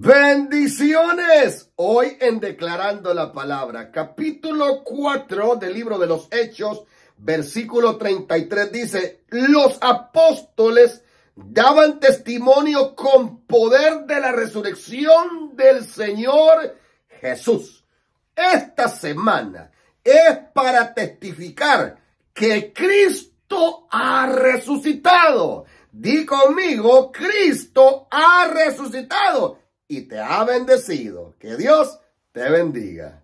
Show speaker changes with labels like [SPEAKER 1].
[SPEAKER 1] Bendiciones. Hoy en Declarando la Palabra, capítulo 4 del libro de los Hechos, versículo 33 dice, los apóstoles daban testimonio con poder de la resurrección del Señor Jesús. Esta semana es para testificar que Cristo ha resucitado. Di conmigo, Cristo ha resucitado y te ha bendecido. Que Dios te bendiga.